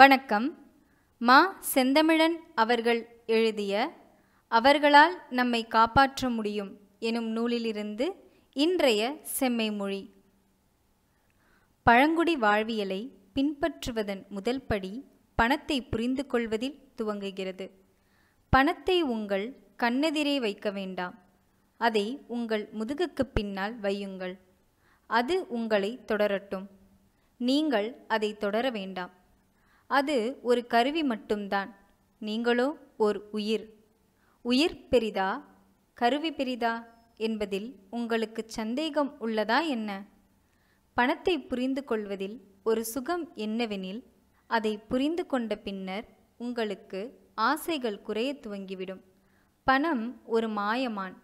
வணக்கம் மா செந்தமிழன் அவர்கள் எழுதிய அவர்களால் நம்மை காப்பாற்ற முடியும் எனும் நூலிலிருந்து இன்றைய செம்மை மொழி பழங்குடி வாழ்வியலை பின்பற்றுவதன் முதல் படி பணத்தை புரிந்து கொள்வதில் துவங்குகிறது பணத்தை உங்கள் கண்ணெதிரே வைக்க வேண்டாம் அதை உங்கள் முதுகுக்கு பின்னால் வையுங்கள் அது உங்களை தொடரட்டும் நீங்கள் அதை தொடர வேண்டாம் அது ஒரு கருவி மட்டும்தான் நீங்களோ ஓர் உயிர் உயிர் பெரிதா கருவி பெரிதா என்பதில் உங்களுக்கு சந்தேகம் உள்ளதா என்ன பணத்தை புரிந்து கொள்வதில் ஒரு சுகம் என்னவெனில் அதை புரிந்து கொண்ட பின்னர் உங்களுக்கு ஆசைகள் குறைய துவங்கிவிடும் பணம் ஒரு மாயமான்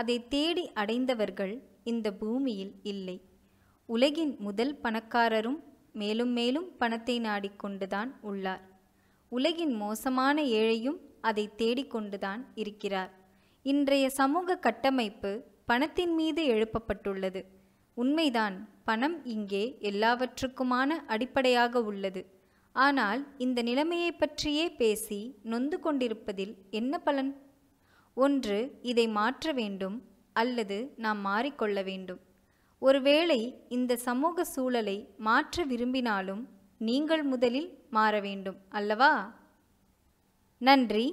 அதை தேடி அடைந்தவர்கள் இந்த பூமியில் இல்லை உலகின் முதல் பணக்காரரும் மேலும் மேலும் பணத்தை நாடிக்கொண்டுதான் உள்ளார் உலகின் மோசமான ஏழையும் அதை தேடிக்கொண்டுதான் இருக்கிறார் இன்றைய சமூக கட்டமைப்பு பணத்தின் மீது எழுப்பப்பட்டுள்ளது உண்மைதான் பணம் இங்கே எல்லாவற்றுக்குமான அடிப்படையாக உள்ளது ஆனால் இந்த நிலைமையை பற்றியே பேசி நொந்து கொண்டிருப்பதில் என்ன பலன் ஒன்று இதை மாற்ற வேண்டும் அல்லது நாம் மாறிக்கொள்ள வேண்டும் ஒருவேளை இந்த சமூக சூழலை மாற்ற விரும்பினாலும் நீங்கள் முதலில் மாற வேண்டும் அல்லவா நன்றி